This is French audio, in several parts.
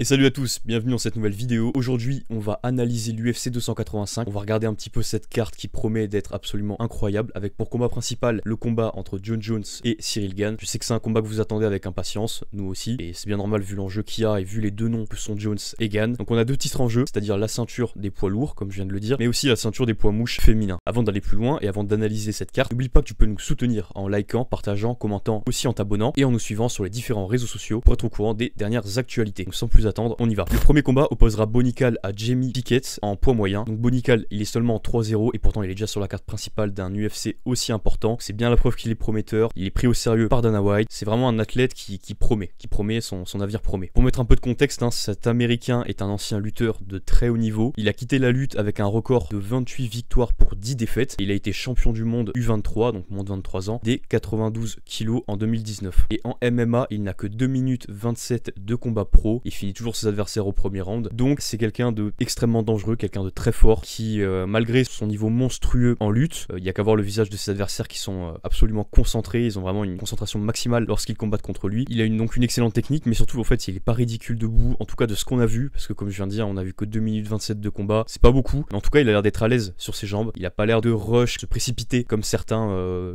Et salut à tous, bienvenue dans cette nouvelle vidéo. Aujourd'hui, on va analyser l'UFC 285. On va regarder un petit peu cette carte qui promet d'être absolument incroyable avec pour combat principal le combat entre John Jones et Cyril Gann. Je sais que c'est un combat que vous attendez avec impatience, nous aussi, et c'est bien normal vu l'enjeu qu'il y a et vu les deux noms que sont Jones et Gann. Donc on a deux titres en jeu, c'est-à-dire la ceinture des poids lourds, comme je viens de le dire, mais aussi la ceinture des poids mouches féminins. Avant d'aller plus loin et avant d'analyser cette carte, n'oublie pas que tu peux nous soutenir en likant, partageant, commentant, aussi en t'abonnant et en nous suivant sur les différents réseaux sociaux pour être au courant des dernières actualités. Donc sans plus attendre, on y va. Le premier combat opposera Bonical à Jamie Pickett en poids moyen. Donc Bonical, il est seulement 3-0 et pourtant il est déjà sur la carte principale d'un UFC aussi important. C'est bien la preuve qu'il est prometteur, il est pris au sérieux par Dana White. C'est vraiment un athlète qui, promet, qui promet son, navire avenir promet. Pour mettre un peu de contexte, hein, cet américain est un ancien lutteur de très haut niveau. Il a quitté la lutte avec un record de 28 victoires pour 10 défaites. Il a été champion du monde U23, donc moins de 23 ans, des 92 kilos en 2019. Et en MMA, il n'a que 2 minutes 27 de combat pro Il finit ses adversaires au premier round. Donc c'est quelqu'un de extrêmement dangereux, quelqu'un de très fort qui, euh, malgré son niveau monstrueux en lutte, euh, il y a qu'à voir le visage de ses adversaires qui sont euh, absolument concentrés. Ils ont vraiment une concentration maximale lorsqu'ils combattent contre lui. Il a donc une excellente technique, mais surtout en fait il est pas ridicule debout, en tout cas de ce qu'on a vu, parce que comme je viens de dire, on a vu que 2 minutes 27 de combat, c'est pas beaucoup, en tout cas il a l'air d'être à l'aise sur ses jambes, il n'a pas l'air de rush, de se précipiter comme certains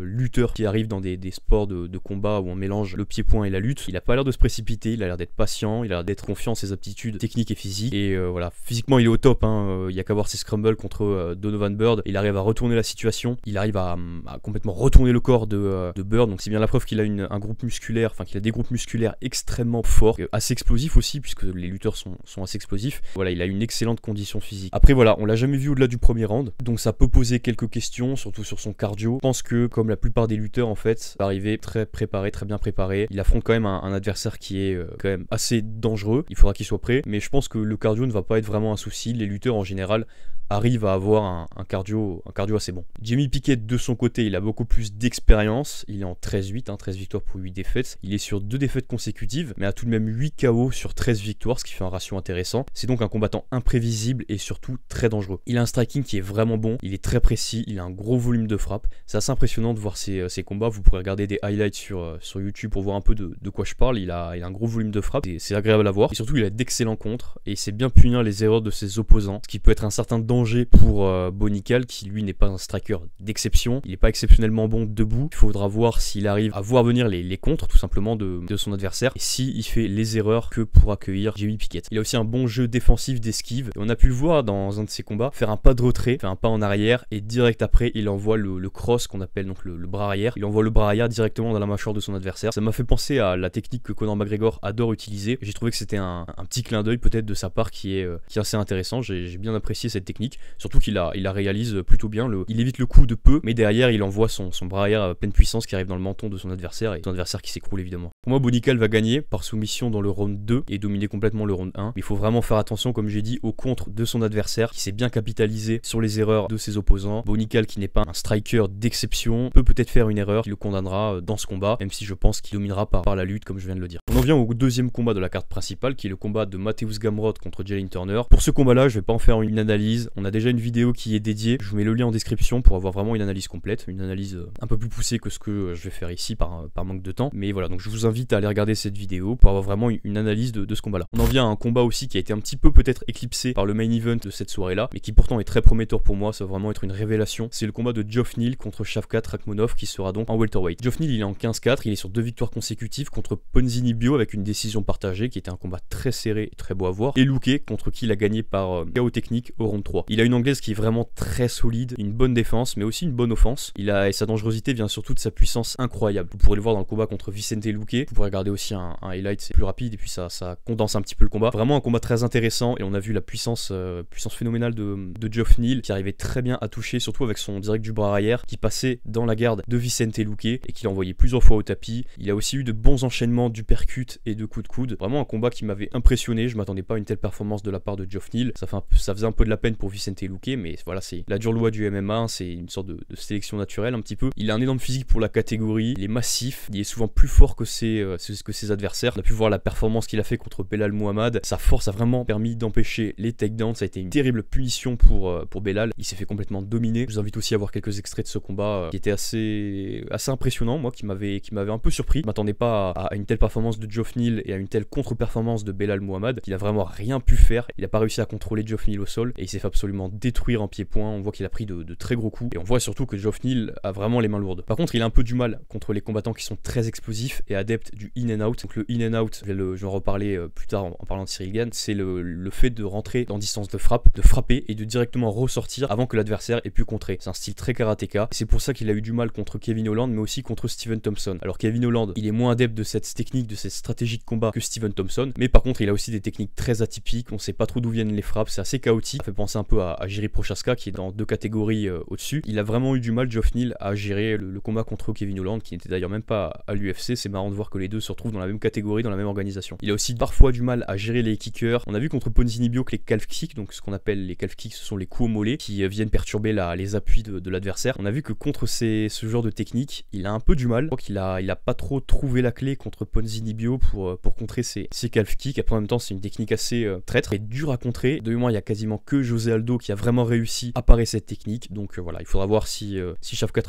lutteurs qui arrivent dans des, sports de, combat où on mélange le pied-point et la lutte, il n'a pas l'air de se précipiter, il a l'air d'être patient, il a l'air d'être confiant ses aptitudes techniques et physiques. Et euh, voilà, physiquement, il est au top. Hein. Euh, il y a qu'à voir ses scrambles contre euh, Donovan Bird. Il arrive à retourner la situation. Il arrive à, mm, complètement retourner le corps de, Bird. Donc, c'est bien la preuve qu'il a un groupe musculaire, enfin, qu'il a des groupes musculaires extrêmement forts, assez explosifs aussi, puisque les lutteurs sont, assez explosifs. Voilà, il a une excellente condition physique. Après, voilà, on l'a jamais vu au-delà du premier round. Donc, ça peut poser quelques questions, surtout sur son cardio. Je pense que, comme la plupart des lutteurs, en fait, arriver très préparé, très bien préparé. Il affronte quand même un, adversaire qui est quand même assez dangereux. Il il faudra qu'il soit prêt, Mais je pense que le cardio ne va pas être vraiment un souci. Les lutteurs en général arrive à avoir un, cardio, un cardio assez bon. Jimmy Piquet, de son côté, il a beaucoup plus d'expérience. Il est en 13-8, 13 hein, victoires pour 8 défaites. Il est sur 2 défaites consécutives, mais a tout de même 8 KO sur 13 victoires, ce qui fait un ratio intéressant. C'est donc un combattant imprévisible et surtout très dangereux. Il a un striking qui est vraiment bon, il est très précis, il a un gros volume de frappe. C'est assez impressionnant de voir ses, euh, combats. Vous pourrez regarder des highlights sur, euh, sur YouTube pour voir un peu de, quoi je parle. Il a, il a, un gros volume de frappe, c'est agréable à voir. Et surtout, il a d'excellents contres et c'est bien punir hein, les erreurs de ses opposants, ce qui peut être un certain danger pour euh, Bonical qui lui n'est pas un striker d'exception. Il n'est pas exceptionnellement bon debout. Il faudra voir s'il arrive à voir venir les, les contres tout simplement de, son adversaire et s'il fait les erreurs que pour accueillir Jimmy Pickett. Il a aussi un bon jeu défensif d'esquive. on a pu voir dans un de ses combats faire un pas de retrait, faire un pas en arrière et direct après il envoie le, cross qu'on appelle donc le, bras arrière. Il envoie le bras arrière directement dans la mâchoire de son adversaire. Ça m'a fait penser à la technique que Conor McGregor adore utiliser. J'ai trouvé que c'était un, petit clin d'œil peut-être de sa part qui est, euh, qui est assez intéressant. J'ai bien apprécié cette technique surtout qu'il la, réalise plutôt bien, le, il évite le coup de peu, mais derrière il envoie son, bras arrière à pleine puissance qui arrive dans le menton de son adversaire et son adversaire qui s'écroule évidemment. Pour moi, Bonical va gagner par soumission dans le round 2 et dominer complètement le round 1. il faut vraiment faire attention, comme j'ai dit, au contre de son adversaire qui s'est bien capitalisé sur les erreurs de ses opposants. Bonical qui n'est pas un striker d'exception peut peut-être faire une erreur qui le condamnera euh, dans ce combat, même si je pense qu'il dominera par, la lutte comme je viens de le dire. On en vient au deuxième combat de la carte principale qui est le combat de Matthäus Gamrod contre Jalen Turner. Pour ce combat-là, je vais pas en faire une analyse, on a déjà une vidéo qui est dédiée, je vous mets le lien en description pour avoir vraiment une analyse complète, une analyse euh, un peu plus poussée que ce que euh, je vais faire ici euh, par, manque de temps. Mais voilà, donc je vous invite à aller regarder cette vidéo pour avoir vraiment une analyse de, ce combat-là. On en vient à un combat aussi qui a été un petit peu peut-être éclipsé par le main event de cette soirée-là, mais qui pourtant est très prometteur pour moi, ça va vraiment être une révélation. C'est le combat de Geoff Neal contre Shavkat Rakhmonov qui sera donc en welterweight. Geoff Neal il est en 15-4, il est sur deux victoires consécutives contre Ponzini Bio avec une décision partagée qui était un combat très serré et très beau à voir, et Luke, contre qui il a gagné par technique au round 3. Il a une anglaise qui est vraiment très solide, une bonne défense, mais aussi une bonne offense. Il a, et sa dangerosité vient surtout de sa puissance incroyable. Vous pourrez le voir dans le combat contre Vicente Luque. Vous pourrez regarder aussi un, highlight, c'est plus rapide et puis ça, ça condense un petit peu le combat. Vraiment un combat très intéressant et on a vu la puissance, euh, puissance phénoménale de, Geoff Neal qui arrivait très bien à toucher, surtout avec son direct du bras arrière qui passait dans la garde de Vicente Luque et qui l'a envoyé plusieurs fois au tapis. Il a aussi eu de bons enchaînements du percute et de coups de coude. Vraiment un combat qui m'avait impressionné. Je ne m'attendais pas à une telle performance de la part de Geoff Neal. Ça, fait ça faisait un peu de la peine pour Vicente Luque, mais voilà, c'est la dure loi du MMA, c'est une sorte de, sélection naturelle un petit peu. Il a un énorme physique pour la catégorie, il est massif, il est souvent plus fort que ses, euh, que ses adversaires. On a pu voir la performance qu'il a fait contre Belal Muhammad. Sa force a vraiment permis d'empêcher les takedowns. Ça a été une terrible punition pour, euh, pour Belal. Il s'est fait complètement dominer. Je vous invite aussi à voir quelques extraits de ce combat euh, qui était assez, assez impressionnant, moi, qui m'avait un peu surpris. Je m'attendais pas à, une telle performance de Geoff Neal et à une telle contre-performance de Belal Muhammad. Il a vraiment rien pu faire. Il a pas réussi à contrôler Geoff Neal au sol et il s'est fait absolument absolument détruire en pied-point. On voit qu'il a pris de, très gros coups. Et on voit surtout que Geoff Neal a vraiment les mains lourdes. Par contre, il a un peu du mal contre les combattants qui sont très explosifs et adeptes du in and out. Donc le in and out, je vais, le, je en reparler euh, plus tard en, parlant de Cyril Gann, c'est le, le, fait de rentrer dans distance de frappe, de frapper et de directement ressortir avant que l'adversaire ait pu contrer. C'est un style très karatéka. C'est pour ça qu'il a eu du mal contre Kevin Holland, mais aussi contre Steven Thompson. Alors Kevin Holland, il est moins adepte de cette technique, de cette stratégie de combat que Steven Thompson, mais par contre, il a aussi des techniques très atypiques. On sait pas trop d'où viennent les frappes, c'est assez chaotique. Ça fait penser peu à, gérer Prochaska qui est dans deux catégories euh, au-dessus. Il a vraiment eu du mal, Geoff Neal, à gérer le, combat contre Kevin Holland qui n'était d'ailleurs même pas à l'UFC. C'est marrant de voir que les deux se retrouvent dans la même catégorie, dans la même organisation. Il a aussi parfois du mal à gérer les kickers. On a vu contre Ponzinibio que les calf kicks, donc ce qu'on appelle les calf kicks, ce sont les coups au mollet qui euh, viennent perturber les appuis de, l'adversaire. On a vu que contre ce genre de technique, il a un peu du mal. Je crois qu'il a, il a pas trop trouvé la clé contre Ponzinibio pour, euh, pour contrer ses, calf kicks. Après, en même temps, c'est une technique assez traître et dure à contrer. De mois, il y a quasiment que José qui a vraiment réussi à parer cette technique. Donc euh, voilà, il faudra voir si, euh, si Shavkat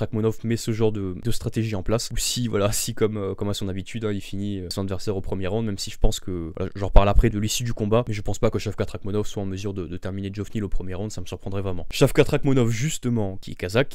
met ce genre de, stratégie en place ou si, voilà, si comme, euh, comme à son habitude, hein, il finit son adversaire au premier round, même si je pense que, voilà, j'en reparle après de l'issue du combat, mais je pense pas que Shavkat Rakhmonov soit en mesure de, de terminer Jovnil au premier round, ça me surprendrait vraiment. Shavkat Rakhmonov, justement, qui est kazakh,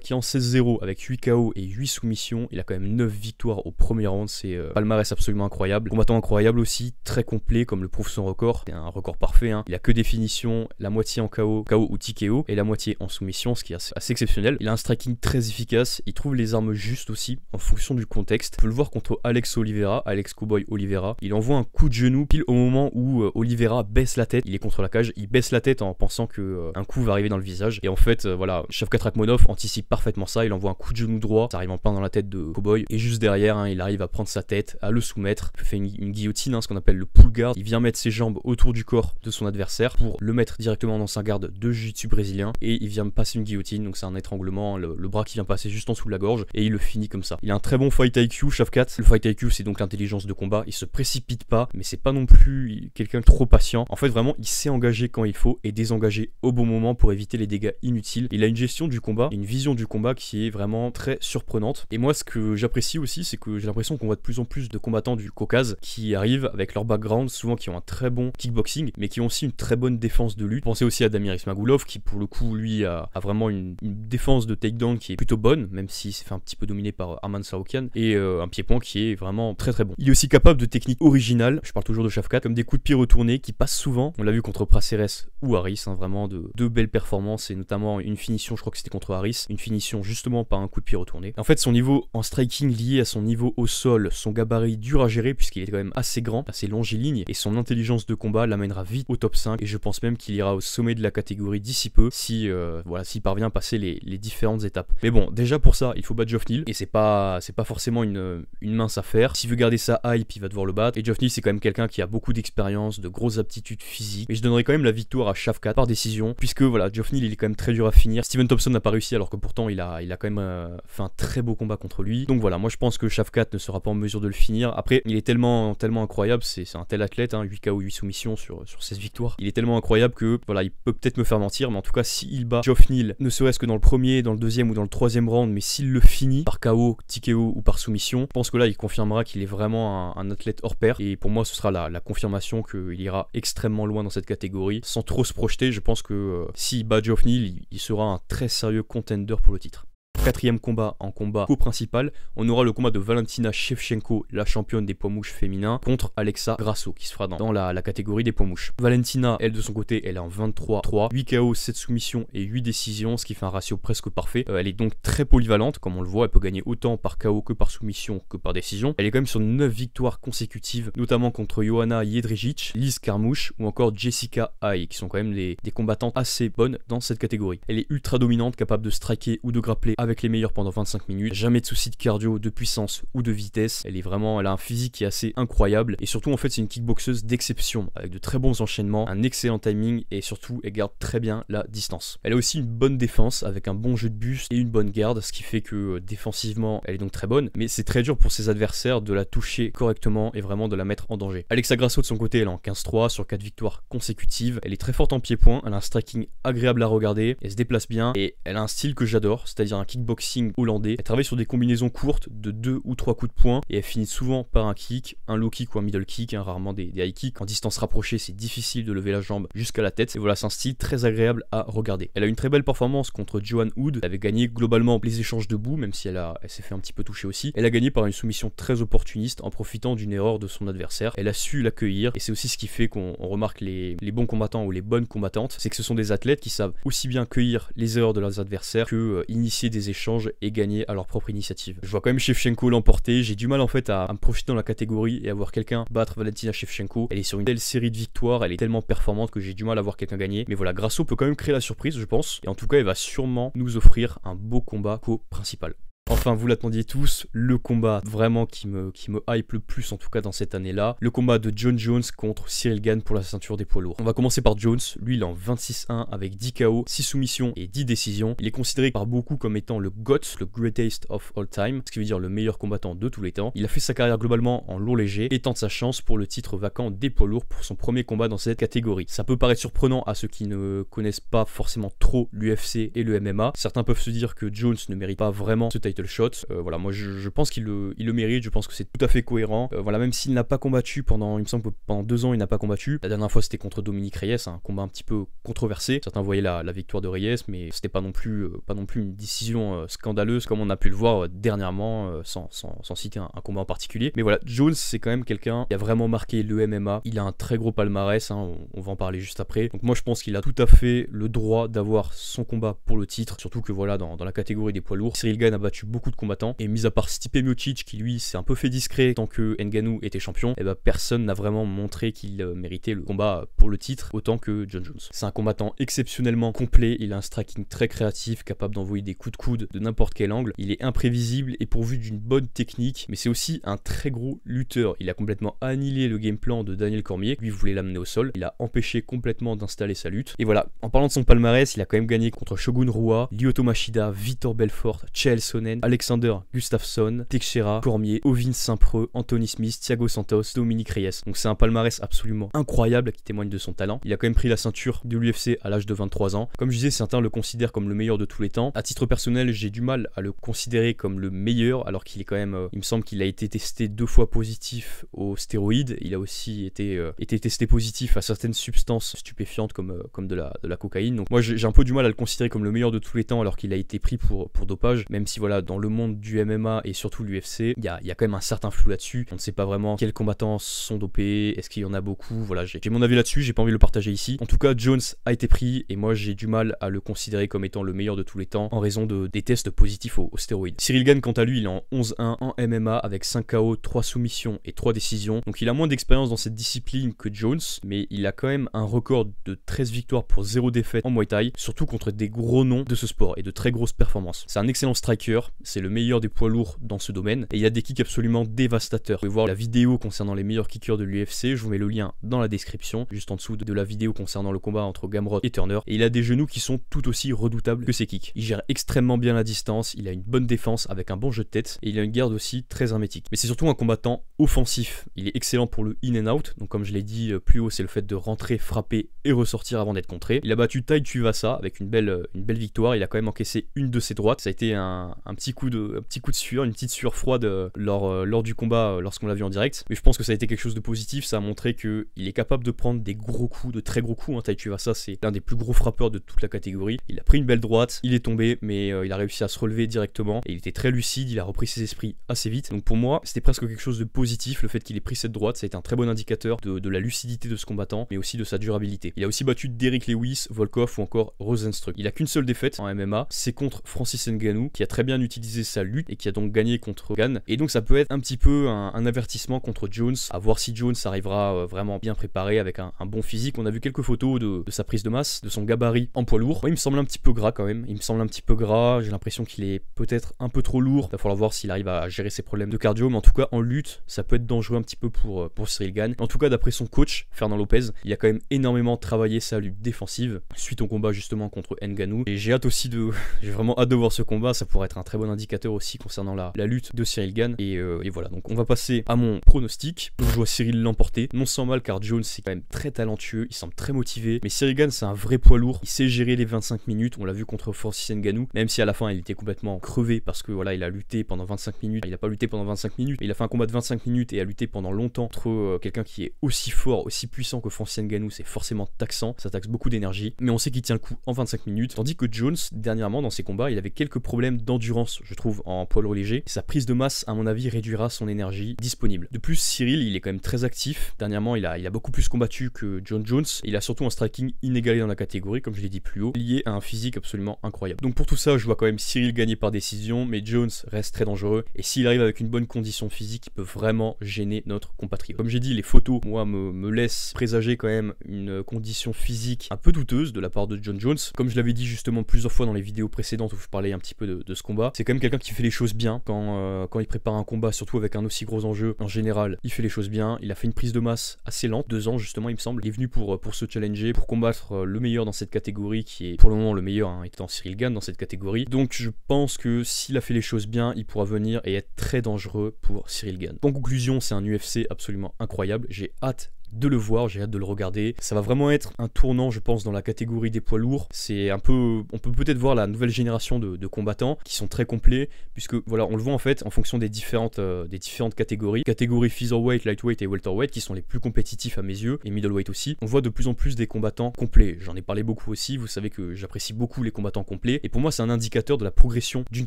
qui est en 16-0 avec 8 KO et 8 soumissions, il a quand même 9 victoires au premier round, c'est palmarès absolument incroyable. Combattant incroyable aussi, très complet comme le prouve son record, c'est un record parfait, hein. il a que des finitions, la moitié en KO, KO ou TKO, et la moitié en soumission, ce qui est assez, exceptionnel. Il a un striking très efficace, il trouve les armes justes aussi, en fonction du contexte. On peut le voir contre Alex Oliveira, Alex Cowboy Oliveira. Il envoie un coup de genou pile au moment où Olivera euh, Oliveira baisse la tête, il est contre la cage, il baisse la tête en pensant que euh, un coup va arriver dans le visage. Et en fait, euh, voilà, Chef Monov anticipe parfaitement ça, il envoie un coup de genou droit, ça arrive en plein dans la tête de Cowboy, et juste derrière, hein, il arrive à prendre sa tête, à le soumettre, il fait une, guillotine, hein, ce qu'on appelle le pull guard, il vient mettre ses jambes autour du corps de son adversaire pour le mettre directement dans sa de deux jiu-jitsu brésiliens et il vient me passer une guillotine, donc c'est un étranglement, le, bras qui vient passer juste en dessous de la gorge et il le finit comme ça. Il a un très bon fight IQ, Shafkat. Le fight IQ, c'est donc l'intelligence de combat. Il se précipite pas, mais c'est pas non plus quelqu'un trop patient. En fait, vraiment, il sait engager quand il faut et désengager au bon moment pour éviter les dégâts inutiles. Il a une gestion du combat, une vision du combat qui est vraiment très surprenante. Et moi, ce que j'apprécie aussi, c'est que j'ai l'impression qu'on voit de plus en plus de combattants du Caucase qui arrivent avec leur background, souvent qui ont un très bon kickboxing, mais qui ont aussi une très bonne défense de lutte. Pensez aussi à Damir Ismagoulov, qui pour le coup, lui, a, vraiment une, défense de takedown qui est plutôt bonne, même s'il s'est fait un petit peu dominé par euh, Arman Saoukian, et euh, un pied-point qui est vraiment très très bon. Il est aussi capable de techniques originales, je parle toujours de Shafkat, comme des coups de pied retournés qui passent souvent. On l'a vu contre Praceres ou Harris, hein, vraiment de, de belles performances, et notamment une finition, je crois que c'était contre Harris, une finition justement par un coup de pied retourné. En fait, son niveau en striking lié à son niveau au sol, son gabarit dur à gérer, puisqu'il est quand même assez grand, assez longiligne, et son intelligence de combat l'amènera vite au top 5, et je pense même qu'il ira au sommet de la la catégorie d'ici peu si euh, voilà s'il parvient à passer les, différentes étapes. Mais bon, déjà pour ça, il faut battre joff Neal et c'est pas c'est pas forcément une, une mince affaire. S'il veut garder sa hype, il va devoir le battre. Et Geoff Neal, c'est quand même quelqu'un qui a beaucoup d'expérience, de grosses aptitudes physiques. Et je donnerai quand même la victoire à Shafkat par décision, puisque voilà, joff Neal, il est quand même très dur à finir. Steven Thompson n'a pas réussi alors que pourtant il a il a quand même euh, fait un très beau combat contre lui. Donc voilà, moi je pense que Shafkat ne sera pas en mesure de le finir. Après, il est tellement tellement incroyable, c'est un tel athlète, 8 8 KO, 8 soumissions sur sur 16 victoires. Il est tellement incroyable que voilà, il peut peut-être me faire mentir, mais en tout cas, s'il bat Geoff Neal, ne serait-ce que dans le premier, dans le deuxième ou dans le troisième round, mais s'il le finit par KO, TKO ou par soumission, je pense que là, il confirmera qu'il est vraiment un, athlète hors pair. Et pour moi, ce sera la, la confirmation qu'il ira extrêmement loin dans cette catégorie. Sans trop se projeter, je pense que euh, s'il bat Geoff Neal, il sera un très sérieux contender pour le titre quatrième combat en combat co-principal, on aura le combat de Valentina Shevchenko, la championne des poids mouches féminins, contre Alexa Grasso, qui se fera dans, la, catégorie des poids mouches. Valentina, elle de son côté, elle est en 23-3, 8 KO, 7 soumissions et 8 décisions, ce qui fait un ratio presque parfait. Euh, elle est donc très polyvalente, comme on le voit, elle peut gagner autant par KO que par soumission que par décision. Elle est quand même sur 9 victoires consécutives, notamment contre Johanna Jedrzejczyk, Liz Carmouche ou encore Jessica Hay, qui sont quand même des, des combattantes assez bonnes dans cette catégorie. Elle est ultra dominante, capable de striker ou de grappler avec les meilleurs pendant 25 minutes. Jamais de soucis de cardio, de puissance ou de vitesse. Elle est vraiment, elle a un physique qui est assez incroyable. Et surtout, en fait, c'est une kickboxeuse d'exception, avec de très bons enchaînements, un excellent timing et surtout, elle garde très bien la distance. Elle a aussi une bonne défense avec un bon jeu de bus et une bonne garde, ce qui fait que euh, défensivement, elle est donc très bonne. Mais c'est très dur pour ses adversaires de la toucher correctement et vraiment de la mettre en danger. Alexa Grasso, de son côté, elle est en 15-3 sur 4 victoires consécutives. Elle est très forte en pied-point, elle a un striking agréable à regarder, elle se déplace bien et elle a un style que j'adore, c'est-à-dire un kick boxing hollandais. Elle travaille sur des combinaisons courtes de 2 ou 3 coups de poing et elle finit souvent par un kick, un low kick ou un middle kick, hein, rarement des, high kicks. En distance rapprochée, c'est difficile de lever la jambe jusqu'à la tête. Et voilà, c'est un style très agréable à regarder. Elle a une très belle performance contre Johan Hood. Elle avait gagné globalement les échanges debout, même si elle, s'est fait un petit peu toucher aussi. Elle a gagné par une soumission très opportuniste en profitant d'une erreur de son adversaire. Elle a su l'accueillir et c'est aussi ce qui fait qu'on remarque les, bons combattants ou les bonnes combattantes, c'est que ce sont des athlètes qui savent aussi bien cueillir les erreurs de leurs adversaires que euh, initier des échanges et gagner à leur propre initiative. Je vois quand même Shevchenko l'emporter, j'ai du mal en fait à, me profiter dans la catégorie et à voir quelqu'un battre Valentina Shevchenko. Elle est sur une telle série de victoires, elle est tellement performante que j'ai du mal à voir quelqu'un gagner. Mais voilà, Grasso peut quand même créer la surprise, je pense. Et en tout cas, elle va sûrement nous offrir un beau combat co-principal. Enfin, vous l'attendiez tous, le combat vraiment qui me, qui me hype le plus, en tout cas dans cette année-là, le combat de John Jones contre Cyril Gann pour la ceinture des poids lourds. On va commencer par Jones, lui il est en 26-1 avec 10 KO, 6 soumissions et 10 décisions. Il est considéré par beaucoup comme étant le GOTS, le Greatest of All Time, ce qui veut dire le meilleur combattant de tous les temps. Il a fait sa carrière globalement en lourd léger et tente sa chance pour le titre vacant des poids lourds pour son premier combat dans cette catégorie. Ça peut paraître surprenant à ceux qui ne connaissent pas forcément trop l'UFC et le MMA. Certains peuvent se dire que Jones ne mérite pas vraiment ce title shot. Euh, voilà, moi je, pense qu'il le, mérite, je pense que c'est tout à fait cohérent. Euh, voilà, même s'il n'a pas combattu pendant, il me semble que pendant deux ans, il n'a pas combattu. La dernière fois, c'était contre Dominique Reyes, un combat un petit peu controversé. Certains voyaient la, la victoire de Reyes, mais c'était pas non plus, euh, pas non plus une décision scandaleuse comme on a pu le voir dernièrement, sans, sans, citer un, combat en particulier. Mais voilà, Jones, c'est quand même quelqu'un qui a vraiment marqué le MMA. Il a un très gros palmarès, hein, on, va en parler juste après. Donc moi, je pense qu'il a tout à fait le droit d'avoir son combat pour le titre, surtout que voilà, dans, la catégorie des poids lourds, Cyril a battu beaucoup de combattants. Et mis à part Stipe Miocic, qui lui s'est un peu fait discret tant que Nganou était champion, et eh bah ben, personne n'a vraiment montré qu'il euh, méritait le combat pour le titre autant que John Jones. C'est un combattant exceptionnellement complet, il a un striking très créatif, capable d'envoyer des coups de coude de n'importe quel angle, il est imprévisible et pourvu d'une bonne technique, mais c'est aussi un très gros lutteur. Il a complètement annihilé le game plan de Daniel Cormier, lui voulait l'amener au sol, il a empêché complètement d'installer sa lutte. Et voilà, en parlant de son palmarès, il a quand même gagné contre Shogun Rua, Lyoto Machida, Vitor Belfort, Chael Sonnen, Alexander Gustafsson, Teixeira, Cormier, Ovin Saint-Preux, Anthony Smith, Thiago Santos, Dominique Reyes. Donc c'est un palmarès absolument incroyable qui témoigne de son talent. Il a quand même pris la ceinture de l'UFC à l'âge de 23 ans. Comme je disais, certains le considèrent comme le meilleur de tous les temps. À titre personnel, j'ai du mal à le considérer comme le meilleur alors qu'il est quand même euh, il me semble qu'il a été testé deux fois positif aux stéroïdes, il a aussi été euh, été testé positif à certaines substances stupéfiantes comme euh, comme de la de la cocaïne. Donc moi j'ai un peu du mal à le considérer comme le meilleur de tous les temps alors qu'il a été pris pour pour dopage même si voilà dans le monde du MMA et surtout l'UFC, il y a, quand même un certain flou là-dessus. On ne sait pas vraiment quels combattants sont dopés, est-ce qu'il y en a beaucoup. Voilà, j'ai mon avis là-dessus, j'ai pas envie de le partager ici. En tout cas, Jones a été pris et moi j'ai du mal à le considérer comme étant le meilleur de tous les temps en raison de, des tests positifs aux, stéroïdes. Cyril Gann, quant à lui, il est en 11-1 en MMA avec 5 KO, 3 soumissions et 3 décisions. Donc il a moins d'expérience dans cette discipline que Jones, mais il a quand même un record de 13 victoires pour 0 défaite en Muay Thai, surtout contre des gros noms de ce sport et de très grosses performances. C'est un excellent striker, c'est le meilleur des poids lourds dans ce domaine, et il y a des kicks absolument dévastateurs. Vous pouvez voir la vidéo concernant les meilleurs kickers de l'UFC, je vous mets le lien dans la description, juste en dessous de la vidéo concernant le combat entre Gamrot et Turner, et il a des genoux qui sont tout aussi redoutables que ses kicks. Il gère extrêmement bien la distance, il a une bonne défense avec un bon jeu de tête, et il a une garde aussi très hermétique. Mais c'est surtout un combattant offensif, il est excellent pour le in and out, donc comme je l'ai dit euh, plus haut, c'est le fait de rentrer, frapper et ressortir avant d'être contré. Il a battu Tai Tuvasa avec une belle, euh, une belle victoire, il a quand même encaissé une de ses droites, ça a été un petit coup de, un petit coup de sueur, une petite sueur froide euh, lors, euh, lors du combat, euh, lorsqu'on l'a vu en direct. Mais je pense que ça a été quelque chose de positif. Ça a montré qu'il est capable de prendre des gros coups, de très gros coups. Hein. Taichu ça c'est l'un des plus gros frappeurs de toute la catégorie. Il a pris une belle droite, il est tombé, mais il a réussi à se relever directement. Et il était très lucide, il a repris ses esprits assez vite. Donc pour moi, c'était presque quelque chose de positif. Le fait qu'il ait pris cette droite, ça a été un très bon indicateur de, la lucidité de ce combattant, mais aussi de sa durabilité. Il a aussi battu Derrick Lewis, Volkov ou encore Rosenstruck. Il a qu'une seule défaite en MMA, c'est contre Francis Ngannou, qui a très bien utilisé disait sa lutte et qui a donc gagné contre gan Et donc ça peut être un petit peu un, avertissement contre Jones, à voir si Jones arrivera euh, vraiment bien préparé avec un, bon physique. On a vu quelques photos de, sa prise de masse, de son gabarit en poids lourd. il me semble un petit peu gras quand même. Il me semble un petit peu gras. J'ai l'impression qu'il est peut-être un peu trop lourd. va falloir voir s'il arrive à gérer ses problèmes de cardio. Mais en tout cas, en lutte, ça peut être dangereux un petit peu pour, euh, pour Cyril Gann. En tout cas, d'après son coach, Fernand Lopez, il a quand même énormément travaillé sa lutte défensive suite au combat justement contre Nganou. Et j'ai hâte aussi de. j'ai vraiment hâte de voir ce combat. Ça pourrait être un très bon indicateur aussi concernant la, lutte de Cyril Gann. Euh, et, voilà, donc on va passer à mon pronostic. Je vois Cyril l'emporter, non sans mal car Jones c'est quand même très talentueux, il semble très motivé. Mais Cyril Gann c'est un vrai poids lourd, il sait gérer les 25 minutes, on l'a vu contre Francis Nganou, même si à la fin il était complètement crevé parce que voilà, il a lutté pendant 25 minutes, il a pas lutté pendant 25 minutes, il a fait un combat de 25 minutes et a lutté pendant longtemps contre euh, quelqu'un qui est aussi fort, aussi puissant que Francis Nganou, c'est forcément taxant, ça taxe beaucoup d'énergie, mais on sait qu'il tient le coup en 25 minutes, tandis que Jones dernièrement dans ses combats, il avait quelques problèmes d'endurance je trouve, en poil lourd Sa prise de masse, à mon avis, réduira son énergie disponible. De plus, Cyril, il est quand même très actif. Dernièrement, il a, beaucoup plus combattu que John Jones. Il a surtout un striking inégalé dans la catégorie, comme je l'ai dit plus haut, lié à un physique absolument incroyable. Donc pour tout ça, je vois quand même Cyril gagner par décision, mais Jones reste très dangereux. Et s'il arrive avec une bonne condition physique, il peut vraiment gêner notre compatriote. Comme j'ai dit, les photos, moi, me, laissent présager quand même une condition physique un peu douteuse de la part de John Jones. Comme je l'avais dit justement plusieurs fois dans les vidéos précédentes où je parlais un petit peu de, de ce combat, c'est quand même quelqu'un qui fait les choses bien. Quand, euh, quand il prépare un combat, surtout avec un aussi gros enjeu, en général, il fait les choses bien. Il a fait une prise de masse assez lente, deux ans justement, il me semble. Il est venu pour, euh, pour se challenger, pour combattre euh, le meilleur dans cette catégorie, qui est pour le moment le meilleur, hein, étant Cyril Gann dans cette catégorie. Donc je pense que s'il a fait les choses bien, il pourra venir et être très dangereux pour Cyril Gann. En conclusion, c'est un UFC absolument incroyable. J'ai hâte de le voir, j'ai hâte de le regarder. Ça va vraiment être un tournant, je pense, dans la catégorie des poids lourds. C'est un peu, on peut peut-être voir la nouvelle génération de, combattants qui sont très complets, puisque voilà, on le voit en fait en fonction des différentes, euh, des différentes catégories, catégories featherweight, lightweight et welterweight, qui sont les plus compétitifs à mes yeux, et middleweight aussi. On voit de plus en plus des combattants complets. J'en ai parlé beaucoup aussi. Vous savez que j'apprécie beaucoup les combattants complets, et pour moi, c'est un indicateur de la progression d'une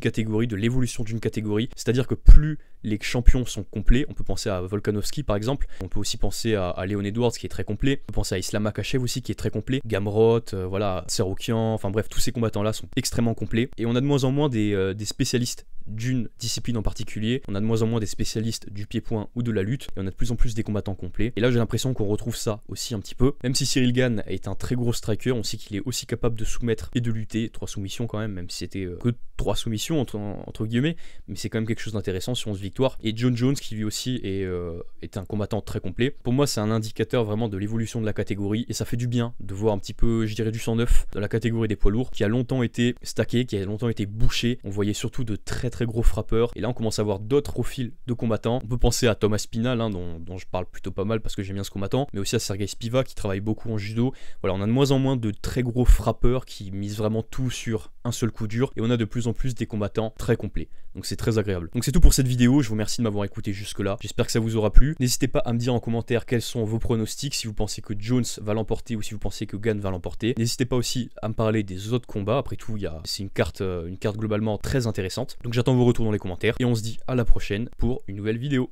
catégorie, de l'évolution d'une catégorie. C'est-à-dire que plus les champions sont complets, on peut penser à Volkanovski par exemple, on peut aussi penser à, à Edwards qui est très complet. On pense à Islam Akachev aussi qui est très complet. Gamrot, euh, voilà, Serokian, enfin bref, tous ces combattants-là sont extrêmement complets. Et on a de moins en moins des euh, spécialistes d'une discipline en particulier. On a de moins en moins des spécialistes du pied-point ou de la lutte, et on a de plus en plus des combattants complets. Et là, j'ai l'impression qu'on retrouve ça aussi un petit peu. Même si Cyril Gann est un très gros striker, on sait qu'il est aussi capable de soumettre et de lutter. Trois soumissions quand même, même si c'était euh, que trois soumissions entre, guillemets, mais c'est quand même quelque chose d'intéressant sur 11 victoires. Et John Jones, qui lui aussi est, euh, est un combattant très complet. Pour moi, c'est un indicateur vraiment de l'évolution de la catégorie, et ça fait du bien de voir un petit peu, je dirais, du 109 dans la catégorie des poids lourds, qui a longtemps été stacké, qui a longtemps été bouché. On voyait surtout de très très gros frappeur. Et là, on commence à voir d'autres profils de combattants. On peut penser à Thomas Pinal, hein, dont, je parle plutôt pas mal parce que j'aime bien ce combattant, mais aussi à Sergei Spiva qui travaille beaucoup en judo. Voilà, on a de moins en moins de très gros frappeurs qui misent vraiment tout sur un seul coup dur. Et on a de plus en plus des combattants très complets. Donc c'est très agréable. Donc c'est tout pour cette vidéo. Je vous remercie de m'avoir écouté jusque-là. J'espère que ça vous aura plu. N'hésitez pas à me dire en commentaire quels sont vos pronostics, si vous pensez que Jones va l'emporter ou si vous pensez que Gann va l'emporter. N'hésitez pas aussi à me parler des autres combats. Après tout, il c'est une carte, euh, une carte globalement très intéressante. Donc j'attends J'attends vos retours dans les commentaires et on se dit à la prochaine pour une nouvelle vidéo.